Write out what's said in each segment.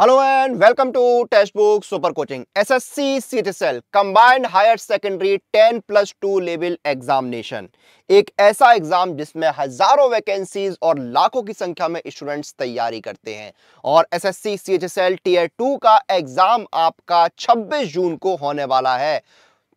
hello and welcome to Testbook super coaching SSC CHSL combined higher secondary 10 plus two level examination एक ऐसा exam जिसमें हजारों vacancies और लाखों की संख्या में स्टूडेंट्स तैयारी करते हैं और एसएससी सीटीसेल टीयर टू का एग्जाम आपका 26 जून को होने वाला है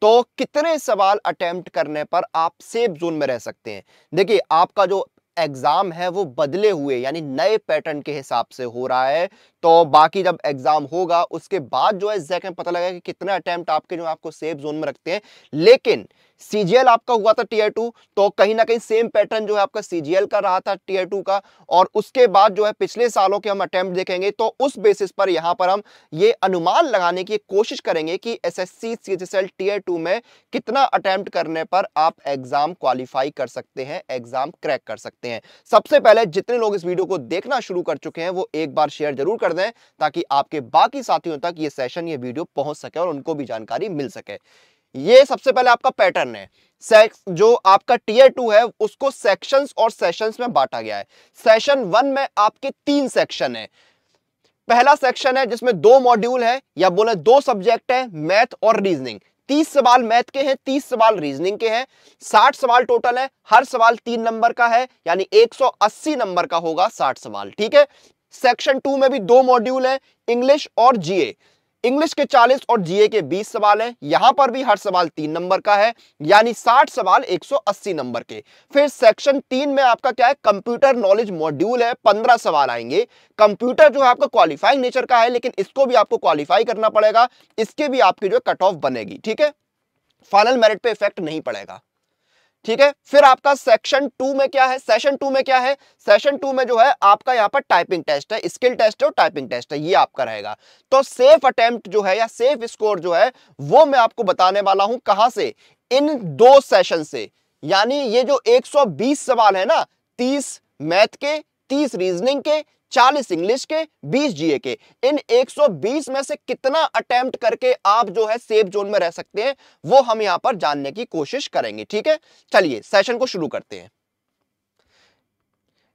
तो कितने सवाल अटेम्प्ट करने पर आप सेफ जोन में रह सकते हैं देखिए आपका जो एग्ज़ाम है वो बदले हुए यानी नए पैटर्न के हिसाब से हो रहा है तो बाकी जब एग्ज़ाम होगा उसके बाद जो है जैक में पता लगेगा कि कितना अटैम्प्ट आपके जो आपको सेफ जोन में रखते हैं लेकिन सीजीएल आपका हुआ था टीयर टू तो कहीं ना कहीं सेम पैटर्न जो है आपका सीजीएल का रहा था टीयर टू का और उसके बाद जो है पिछले सालों के हम अटेम्प्ट देखेंगे तो उस बेसिस पर यहां पर हम ये अनुमान लगाने की कोशिश करेंगे कि S S C C S L tier two में कितना अटेम्प्ट करने पर आप एग्जाम क्वालिफाई कर सकते हैं एग्जाम क्रैक कर सकते हैं सबसे पहले जितने लोग इस वीडियो को देखना शुरू कर चुके हैं वो एक बार शेयर जरूर कर दें ताकि आपके बाकी साथियों तक ये सेशन ये वीडियो पहुंच सके और उनको भी जानकारी मिल सके ये सबसे पहले आपका पैटर्न है जो आपका टीयर टू है उसको सेक्शंस और सेशंस में बांटा गया है सेशन वन में आपके तीन सेक्शन है पहला सेक्शन है जिसमें दो मॉड्यूल है या बोले दो सब्जेक्ट है मैथ और रीजनिंग तीस सवाल मैथ के हैं तीस सवाल रीजनिंग के हैं साठ सवाल टोटल है हर सवाल तीन नंबर का है यानी एक नंबर का होगा साठ सवाल ठीक है सेक्शन टू में भी दो मॉड्यूल है इंग्लिश और जीए इंग्लिश के 40 और जीए के 20 सवाल हैं यहां पर भी हर सवाल तीन नंबर का है यानी 60 सवाल 180 नंबर के फिर सेक्शन तीन में आपका क्या है कंप्यूटर नॉलेज मॉड्यूल है 15 सवाल आएंगे कंप्यूटर जो है आपका क्वालिफाइंग नेचर का है लेकिन इसको भी आपको क्वालिफाई करना पड़ेगा इसके भी आपकी जो कट ऑफ बनेगी ठीक है फाइनल मेरिट पर इफेक्ट नहीं पड़ेगा ठीक है फिर आपका सेक्शन टू में क्या है सेशन टू में क्या है सेशन टू में जो है आपका यहाँ पर टाइपिंग टेस्ट है स्किल टेस्ट है और टाइपिंग टेस्ट है ये आपका रहेगा तो सेफ अटेम्प्ट जो है या सेफ स्कोर जो है वो मैं आपको बताने वाला हूं कहां से इन दो सेशन से यानी ये जो 120 सवाल है ना 30 मैथ के 30 रीजनिंग के चालीस इंग्लिश के बीस जीए के इन 120 में से कितना अटेम्प्ट करके आप जो है सेफ जोन में रह सकते हैं वो हम यहां पर जानने की कोशिश करेंगे ठीक है चलिए सेशन को शुरू करते हैं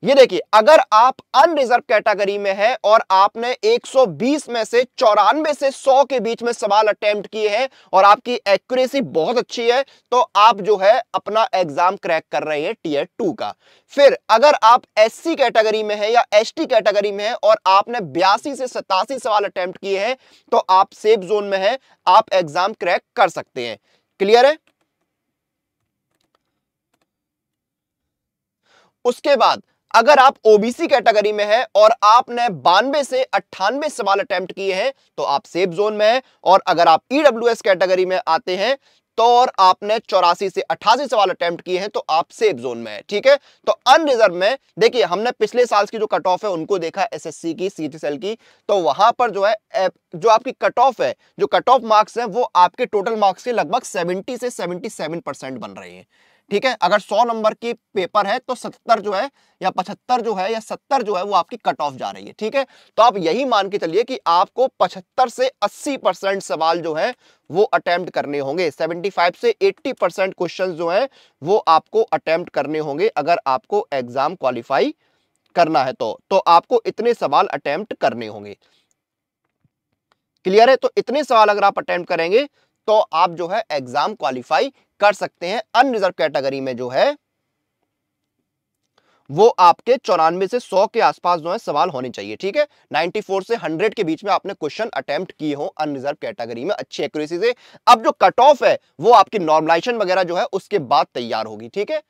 ये देखिए अगर आप अनरिजर्व कैटेगरी में हैं और आपने 120 में से चौरानवे से 100 के बीच में सवाल अटेम्प्ट किए हैं और आपकी एक्यूरेसी बहुत अच्छी है तो आप जो है अपना एग्जाम क्रैक कर रहे हैं टीयर टू का फिर अगर आप एससी कैटेगरी में हैं या एसटी कैटेगरी में हैं और आपने बयासी से सतासी सवाल अटेम्प्ट किए हैं तो आप सेफ जोन में है आप एग्जाम क्रैक कर सकते हैं क्लियर है उसके बाद अगर आप ओबीसी कैटेगरी में हैं और आपने बानवे से अट्ठानवे सवाल अटेम्प्ट किए हैं तो आप सेफ जोन में हैं और अगर आप ईडब्ल्यू कैटेगरी में आते हैं तो और आपने चौरासी से अट्ठासी सवाल अटेम्प्ट किए हैं तो आप सेफ जोन में हैं ठीक है तो अनरिजर्व में देखिए हमने पिछले साल की जो कट ऑफ है उनको देखा एसएससी की सीटी की तो वहां पर जो है जो आपकी कट ऑफ है जो कट ऑफ मार्क्स है वो आपके टोटल मार्क्स के लगभग सेवेंटी से सेवेंटी परसेंट बन रहे हैं ठीक है अगर 100 नंबर की पेपर है तो 70 जो है या पचहत्तर जो है या 70 जो है वो आपकी कट ऑफ जा रही है ठीक है तो आप यही मान के चलिए कि आपको 75 से 80 परसेंट सवाल जो है वो अटेम्प्ट करने होंगे 75 से 80 परसेंट क्वेश्चन जो है वो आपको अटेम्प्ट करने होंगे अगर आपको एग्जाम क्वालिफाई करना है तो, तो आपको इतने सवाल अटेम्प्ट करने होंगे क्लियर है तो इतने सवाल अगर आप अटेम्प्ट करेंगे तो आप जो है एग्जाम क्वालिफाई कर सकते हैं अनरिजर्व कैटेगरी में जो है वो आपके चौरानवे से सौ के आसपास जो है सवाल होने चाहिए ठीक है 94 से 100 के बीच में आपने क्वेश्चन अटेम्प्ट किए हो अनरिजर्व कैटेगरी में अच्छी एक्यूरेसी से अब जो कट ऑफ है वो आपकी नॉर्मलाइजेशन वगैरह जो है उसके बाद तैयार होगी ठीक है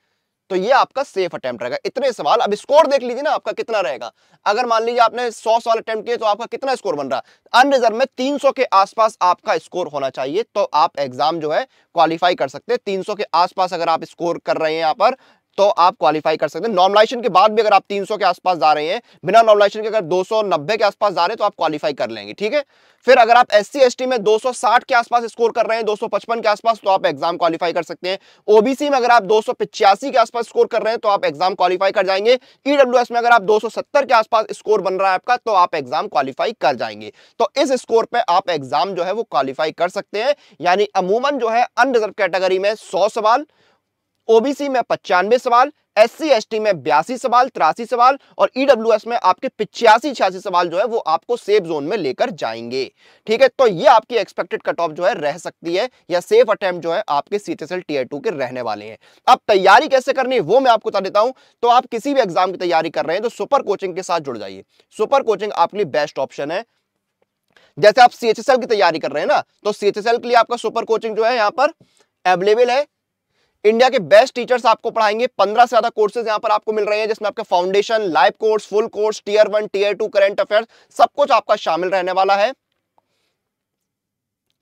तो ये आपका सेफ अटेम्प्ट रहेगा इतने सवाल अब स्कोर देख लीजिए ना आपका कितना रहेगा अगर मान लीजिए आपने 100 सवाल अटेम्प्ट किए तो आपका कितना स्कोर बन रहा अनरिजर्व में 300 के आसपास आपका स्कोर होना चाहिए तो आप एग्जाम जो है क्वालिफाई कर सकते हैं 300 के आसपास अगर आप स्कोर कर रहे हैं यहाँ पर तो आप क्वालिफाई कर सकते हैं नॉर्मलाइजेशन के बाद भी अगर आप 300 के आसपास जा रहे हैं बिना नॉर्मलाइजेशन के अगर 290 के आसपास जा रहे हैं तो आप क्वालिफाई कर लेंगे ठीक है फिर अगर आप एस सी में 260 के आसपास स्कोर कर रहे हैं 255 के आसपास तो आप एग्जाम क्वालिफाई कर सकते हैं ओबीसी में अगर आप दो के आसपास स्कोर कर रहे हैं तो आप एग्जाम क्वालिफाई कर जाएंगे ईडब्ल्यू e में अगर आप 270 के आसपास स्कोर बन रहा है आपका तो आप एग्जाम क्वालिफाई कर जाएंगे तो इस स्कोर पर आप एग्जाम जो है वो क्वालिफाई कर सकते हैं यानी अमूमन जो है अनरिजर्व कैटेगरी में सौ सवाल ओबीसी में पचानवे सवाल एस सी में बयासी सवाल तिरासी सवाल और ईडब्ल्यू में आपके पिछयासी छियासी सवाल जो है वो आपको सेफ जोन में लेकर जाएंगे ठीक है तो ये आपकी एक्सपेक्टेड कट ऑफ जो है रह सकती है या सेफ अटेम्प्ट जो है आपके सीटेसएल टीयर टू के रहने वाले हैं अब तैयारी कैसे करनी है वो मैं आपको बता देता हूं तो आप किसी भी एग्जाम की तैयारी कर रहे हैं तो सुपर कोचिंग के साथ जुड़ जाइए सुपर कोचिंग आपके लिए बेस्ट ऑप्शन है जैसे आप सी की तैयारी कर रहे हैं ना तो सी के लिए आपका सुपर कोचिंग जो है यहाँ पर अवेलेबल है इंडिया के बेस्ट टीचर्स आपको पढ़ाएंगे पंद्रह से ज्यादा कोर्सेज यहाँ पर आपको मिल रहे हैं जिसमें आपके foundation live course full course tier one tier two current affair सब कुछ आपका शामिल रहने वाला है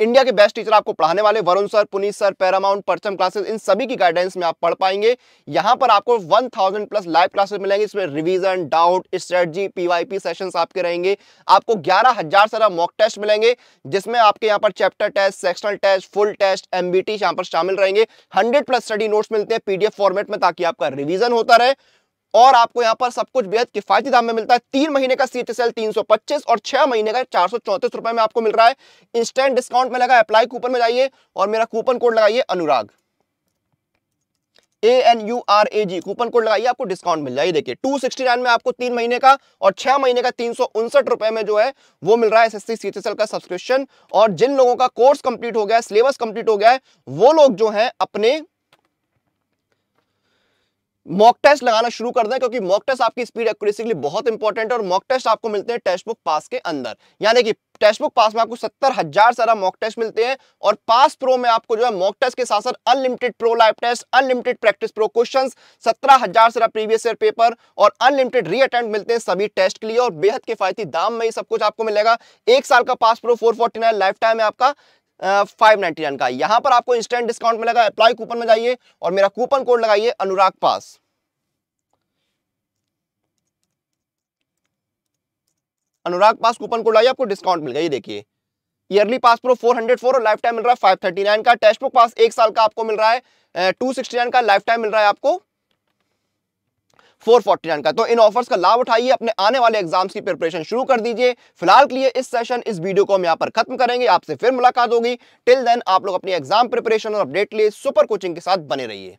इंडिया के बेस्ट टीचर आपको पढ़ाने वाले Varun sir Puneet sir paramount Parcham classes इन सभी की गाइडेंस में आप पढ़ पाएंगे यहां पर आपको 1000 प्लस लाइव क्लासेस मिलेंगे इसमें revision doubt strategy PYP sessions आपके रहेंगे आपको ग्यारह हजार सारा मॉक टेस्ट मिलेंगे जिसमें आपके यहाँ पर chapter test sectional test full test MBT यहाँ पर शामिल रहेंगे हंड्रेड प्लस स्टडी नोट्स मिलते हैं पीडीएफ फॉर्मेट में ताकि आपका रिविजन होता रहे और आपको यहाँ पर सब कुछ बेहद किफायती दाम में मिलता है तीन महीने का सी टी सेल तीन सौ पच्चीस और छह महीने का चार सौ चौंतीस रुपए में आपको मिल रहा है इंस्टेंट डिस्काउंट में लगा अप्लाई कूपन में जाइए और मेरा कूपन कोड लगाइए Anurag A N U R A G coupon code लगाइए आपको डिस्काउंट मिल जाए देखिए टू सिक्सटी नाइन में आपको तीन महीने का और छह महीने का तीन सौ उनसठ रुपए में जो है वो मिल रहा है एसएससी सीएचएसएल का सब्सक्रिप्शन और जिन लोगों का कोर्स कंप्लीट हो गया है सिलेबस कंप्लीट हो गया है वो लोग जो है अपने मॉक टेस्ट लगाना शुरू कर दें क्योंकि मॉक टेस्ट आपकी स्पीड एक्यूरेसी के लिए बहुत इंपॉर्टेंट है और मॉक टेस्ट आपको मिलते हैं टेस्ट बुक पास के अंदर यानी कि टेस्ट बुक पास में आपको सत्तर हजार सारा मॉक टेस्ट मिलते हैं और पास प्रो में आपको जो है मॉक टेस्ट के साथ साथ unlimited pro live test unlimited practice pro question सत्रह हजार सारा प्रीवियस ईयर पेपर और अनलिमिटेड री अटेम्प्ट मिलते हैं सभी टेस्ट के लिए और बेहद किफायती दाम में ही सब कुछ आपको मिलेगा एक साल का pass pro for life time है आपका फाइव नाइन्टी नाइन का यहां पर आपको इंस्टेंट डिस्काउंट मिलेगा अप्लाई कूपन में जाइए और मेरा कूपन कोड लगाइए अनुराग पास अनुराग पास कूपन कोड लगाइए आपको डिस्काउंट मिल गया ये देखिए ईयरली पास प्रो 404 और लाइफ टाइम मिल रहा है 539 का टेस्ट बुक पास एक साल का आपको मिल रहा है 269 का लाइफ टाइम मिल रहा है आपको 449 का तो इन ऑफर्स का लाभ उठाइए अपने आने वाले एग्जाम्स की प्रिपरेशन शुरू कर दीजिए फिलहाल के लिए इस सेशन इस वीडियो को हम यहाँ पर खत्म करेंगे आपसे फिर मुलाकात होगी टिल देन आप लोग अपनी एग्जाम प्रिपरेशन और अपडेट लिए सुपर कोचिंग के साथ बने रहिए